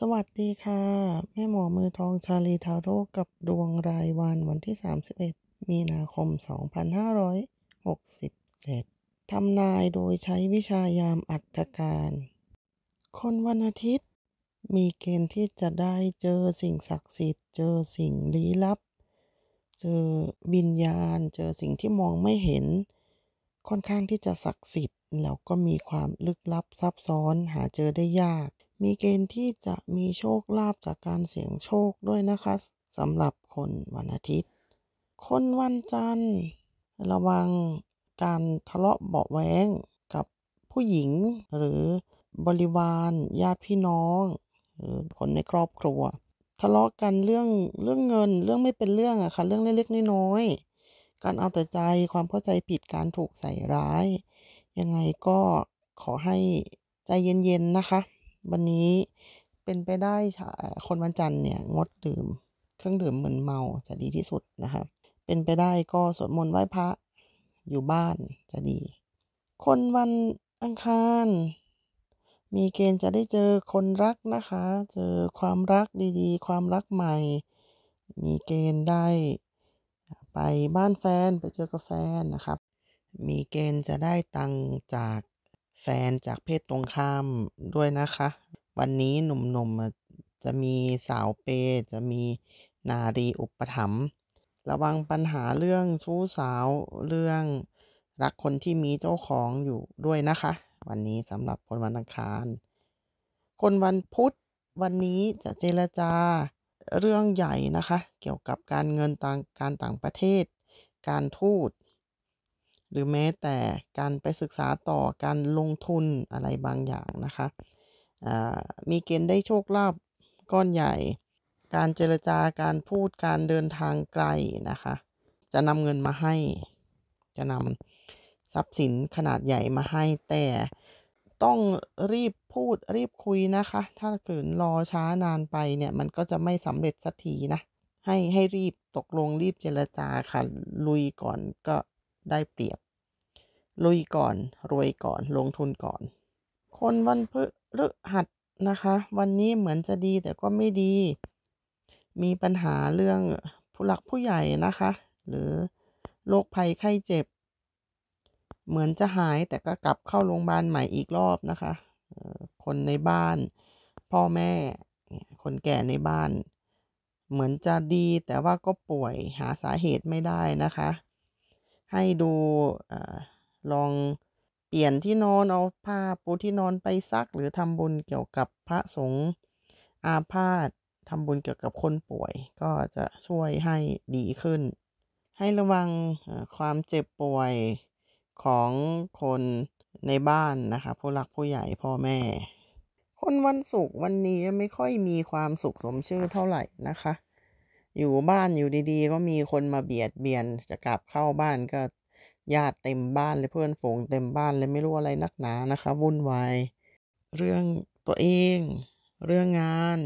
สวัสดีค่ะ แม่หมอมือทองชาลีทาโร่กับดวงรายวันวันที่ 31 มีนาคม 2567ทำนายโดยใช้วิชายามอัตการ คนวันอาทิตย์ มีเกณฑ์ที่จะได้เจอสิ่งศักดิ์สิทธิ์เจอสิ่งลี้ลับ เจอวิญญาณ เจอสิ่งที่มองไม่เห็น ค่อนข้างที่จะศักดิ์สิทธิ์ แล้วก็มีความลึกลับซับซ้อน หาเจอได้ยากมีเกณฑ์ที่จะมีโชคลาภจากการเสี่ยงโชคด้วยนะคะสำหรับคนวันอาทิตย์ คนวันจันทร์ระวังการทะเลาะเบาแหวงกับผู้หญิงหรือบริวารญาติพี่น้อง หรือคนในครอบครัว ทะเลาะกันเรื่องเรื่องเงินเรื่องไม่เป็นเรื่องอะค่ะเรื่องเล็กๆน้อยๆการเอาแต่ใจความเข้าใจผิดการถูกใส่ร้าย ยังไงก็ขอให้ใจเย็นๆนะคะวันนี้เป็นไปได้คนวันจันทร์เนี่ยงดดื่มเครื่องดื่มเหมือนเมาจะดีที่สุดนะคะ เป็นไปได้ก็สวดมนต์ไหว้พระ อยู่บ้านจะดี คนวันอังคาร มีเกณฑ์จะได้เจอคนรักนะคะ เจอความรักดีๆ ความรักใหม่ มีเกณฑ์ได้ ไปบ้านแฟนไปเจอกับแฟนนะครับ มีเกณฑ์จะได้ตังจากแฟนจากเพศตรงข้ามด้วยนะคะวันนี้หนุ่มๆจะมีสาวเป จะมีนารีอุปถัมภ์ระวังปัญหาเรื่องชู้สาวเรื่องรักคนที่มีเจ้าของอยู่ด้วยนะคะ วันนี้สำหรับคนวันอังคาร คนวันพุธวันนี้จะเจรจาเรื่องใหญ่นะคะ เกี่ยวกับการเงินต่างการต่างประเทศ การทูตหรือแม้แต่การไปศึกษาต่อการลงทุนอะไรบางอย่างนะคะมีเกณฑ์ได้โชคลาภก้อนใหญ่ การเจรจาการพูดการเดินทางไกลนะคะ จะนำเงินมาให้ จะนำทรัพย์สินขนาดใหญ่มาให้ แต่ต้องรีบพูดรีบคุยนะคะ ถ้าเกิดรอช้านานไปเนี่ย มันก็จะไม่สำเร็จสักที นะ ให้ ให้รีบตกลงรีบเจรจาค่ะ ลุยก่อนก็ได้เปรียบ ลุยก่อนรวยก่อนลงทุนก่อน คนวันพฤฤหัสนะคะวันนี้เหมือนจะดีแต่ก็ไม่ดี มีปัญหาเรื่องผู้หลักผู้ใหญ่นะคะ หรือโรคภัยไข้เจ็บ เหมือนจะหายแต่ก็กลับเข้าโรงพยาบาลใหม่อีกรอบนะคะคนในบ้าน พ่อแม่คนแก่ในบ้าน เหมือนจะดีแต่ว่าก็ป่วยหาสาเหตุไม่ได้นะคะ ให้ดูอลองเปลี่ยนที่นอนเอาผ้าปูที่นอนไปซัก หรือทำบุญเกี่ยวกับพระสงฆ์อาพาธทำบุญเกี่ยวกับคนป่วยก็จะช่วยให้ดีขึ้น ให้ระวังความเจ็บป่วยของคนในบ้านนะคะผู้หลักผู้ใหญ่พ่อแม่ คนวันศุกร์วันนี้ไม่ค่อยมีความสุขสมชื่อเท่าไหร่นะคะ อยู่บ้านอยู่ดีๆ ก็มีคนมาเบียดเบียนจะกลับเข้าบ้านก็ญาติเต็มบ้านเลยเพื่อนฝูงเต็มบ้านเลยไม่รู้อะไรนักหนานะคะวุ่นวายเรื่องตัวเอง เรื่องงาน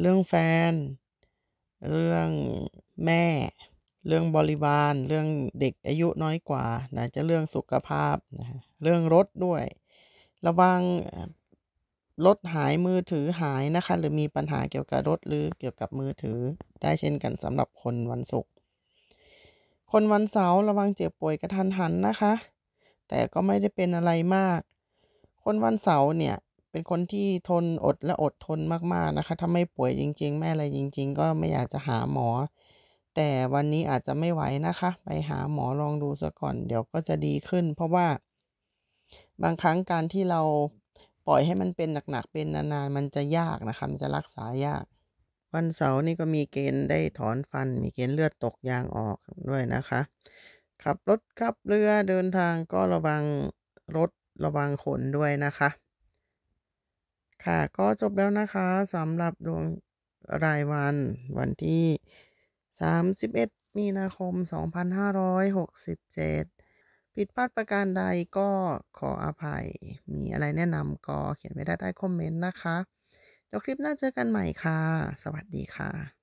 เรื่องแฟน เรื่องแม่ เรื่องบริบาลเรื่องเด็กอายุน้อยกว่านะจะเรื่องสุขภาพนะเรื่องรถด้วย ระวังรถหายมือถือหายนะคะหรือมีปัญหาเกี่ยวกับรถหรือเกี่ยวกับมือถือได้เช่นกันสำหรับคนวันศุกร์คนวันเสาร์ระวังเจ็บป่วยกระทันหันนะคะ แต่ก็ไม่ได้เป็นอะไรมาก คนวันเสาร์เนี่ยเป็นคนที่ทนอดและอดทนมากๆนะคะถ้าไม่ป่วยจริงๆแม่อะไรจริง ๆ ก็ไม่อยากจะหาหมอ แต่วันนี้อาจจะไม่ไหวนะคะ ไปหาหมอลองดูซะก่อนเดี๋ยวก็จะดีขึ้น เพราะว่า บางครั้งการที่เราปล่อยให้มันเป็นหนักๆเป็นนานๆมันจะยากนะคะมันจะรักษายากวันเสาร์นี่ก็มีเกณฑ์ได้ถอนฟัน มีเกณฑ์เลือดตกยางออกด้วยนะคะ ขับรถขับเรือเดินทางก็ระวังรถระวังขนด้วยนะคะ ค่ะก็จบแล้วนะคะสำหรับดวงรายวันวันที่ 31 มีนาคม 2567 ผิดพลาดประการใดก็ขออภัย มีอะไรแนะนำก็เขียนไว้ได้ใต้คอมเมนต์นะคะเดี๋ยวคลิปหน้าเจอกันใหม่ค่ะ สวัสดีค่ะ